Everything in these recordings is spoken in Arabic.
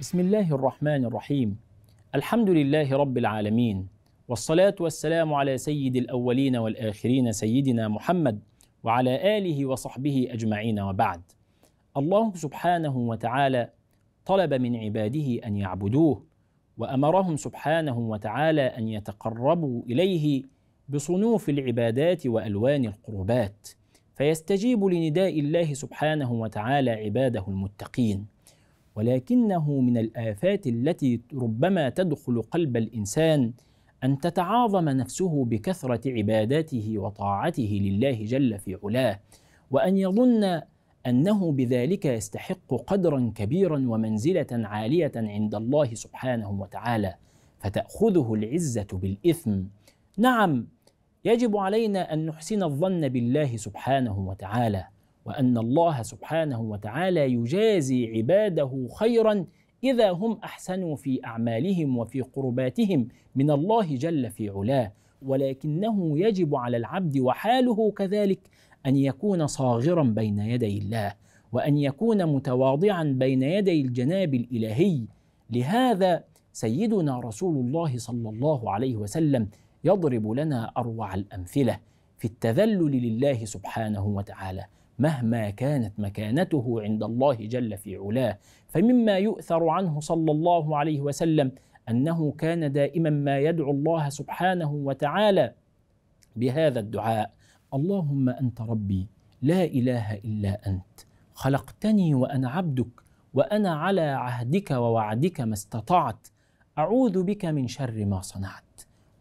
بسم الله الرحمن الرحيم الحمد لله رب العالمين والصلاة والسلام على سيد الأولين والآخرين سيدنا محمد وعلى آله وصحبه أجمعين وبعد الله سبحانه وتعالى طلب من عباده أن يعبدوه وأمرهم سبحانه وتعالى أن يتقربوا إليه بصنوف العبادات وألوان القربات فيستجيب لنداء الله سبحانه وتعالى عباده المتقين ولكنه من الآفات التي ربما تدخل قلب الإنسان أن تتعاظم نفسه بكثرة عباداته وطاعته لله جل في علاه وأن يظن أنه بذلك يستحق قدرا كبيرا ومنزلة عالية عند الله سبحانه وتعالى فتأخذه العزة بالإثم نعم يجب علينا أن نحسن الظن بالله سبحانه وتعالى وان الله سبحانه وتعالى يجازي عباده خيرا اذا هم احسنوا في اعمالهم وفي قرباتهم من الله جل في علاه ولكنه يجب على العبد وحاله كذلك ان يكون صاغرا بين يدي الله وان يكون متواضعا بين يدي الجناب الالهي لهذا سيدنا رسول الله صلى الله عليه وسلم يضرب لنا اروع الامثله في التذلل لله سبحانه وتعالى مهما كانت مكانته عند الله جل في علاه فمما يؤثر عنه صلى الله عليه وسلم انه كان دائما ما يدعو الله سبحانه وتعالى بهذا الدعاء اللهم انت ربي لا اله الا انت خلقتني وانا عبدك وانا على عهدك ووعدك ما استطعت اعوذ بك من شر ما صنعت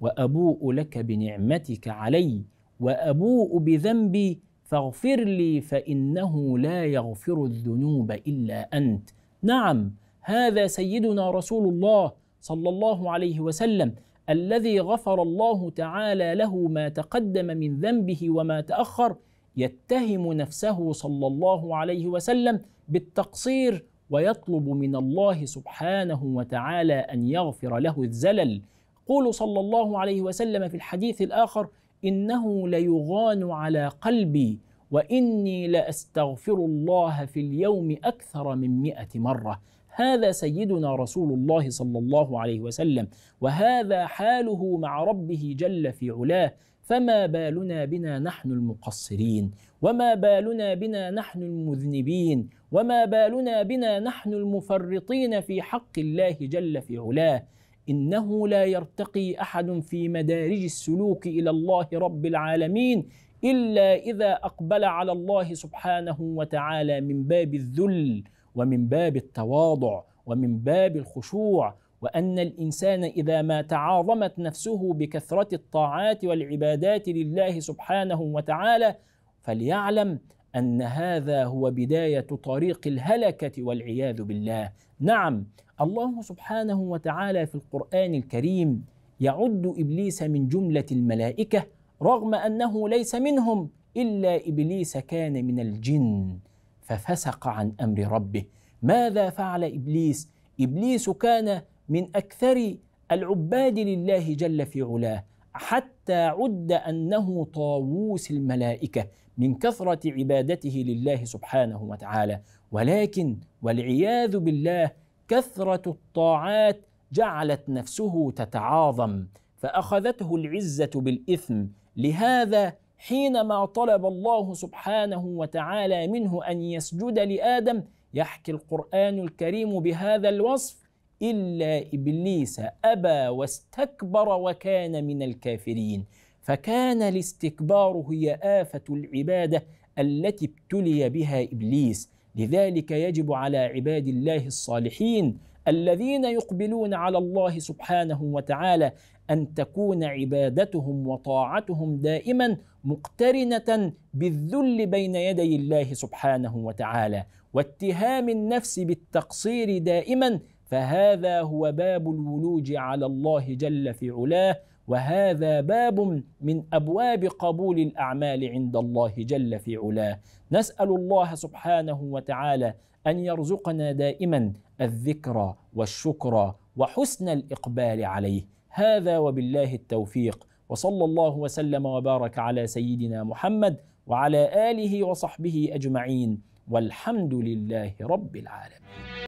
وابوء لك بنعمتك علي وابوء بذنبي فاغفر لي فانه لا يغفر الذنوب الا انت نعم هذا سيدنا رسول الله صلى الله عليه وسلم الذي غفر الله تعالى له ما تقدم من ذنبه وما تاخر يتهم نفسه صلى الله عليه وسلم بالتقصير ويطلب من الله سبحانه وتعالى ان يغفر له الزلل قول صلى الله عليه وسلم في الحديث الاخر انه ليغان على قلبي واني لاستغفر الله في اليوم اكثر من مائه مره هذا سيدنا رسول الله صلى الله عليه وسلم وهذا حاله مع ربه جل في علاه فما بالنا بنا نحن المقصرين وما بالنا بنا نحن المذنبين وما بالنا بنا نحن المفرطين في حق الله جل في علاه إنه لا يرتقي أحد في مدارج السلوك إلى الله رب العالمين إلا إذا أقبل على الله سبحانه وتعالى من باب الذل ومن باب التواضع ومن باب الخشوع وأن الإنسان إذا ما تعاظمت نفسه بكثرة الطاعات والعبادات لله سبحانه وتعالى فليعلم ان هذا هو بدايه طريق الهلكه والعياذ بالله نعم الله سبحانه وتعالى في القران الكريم يعد ابليس من جمله الملائكه رغم انه ليس منهم الا ابليس كان من الجن ففسق عن امر ربه ماذا فعل ابليس ابليس كان من اكثر العباد لله جل في علاه حتى عد انه طاووس الملائكه من كثره عبادته لله سبحانه وتعالى ولكن والعياذ بالله كثره الطاعات جعلت نفسه تتعاظم فاخذته العزه بالاثم لهذا حينما طلب الله سبحانه وتعالى منه ان يسجد لادم يحكي القران الكريم بهذا الوصف إلا إبليس أبى واستكبر وكان من الكافرين فكان الاستكبار هي آفة العبادة التي ابتلي بها إبليس لذلك يجب على عباد الله الصالحين الذين يقبلون على الله سبحانه وتعالى ان تكون عبادتهم وطاعتهم دائما مقترنه بالذل بين يدي الله سبحانه وتعالى واتهام النفس بالتقصير دائما فهذا هو باب الولوج على الله جل في علاه وهذا باب من ابواب قبول الاعمال عند الله جل في علاه نسال الله سبحانه وتعالى ان يرزقنا دائما الذكر والشكر وحسن الاقبال عليه هذا وبالله التوفيق وصلى الله وسلم وبارك على سيدنا محمد وعلى اله وصحبه اجمعين والحمد لله رب العالمين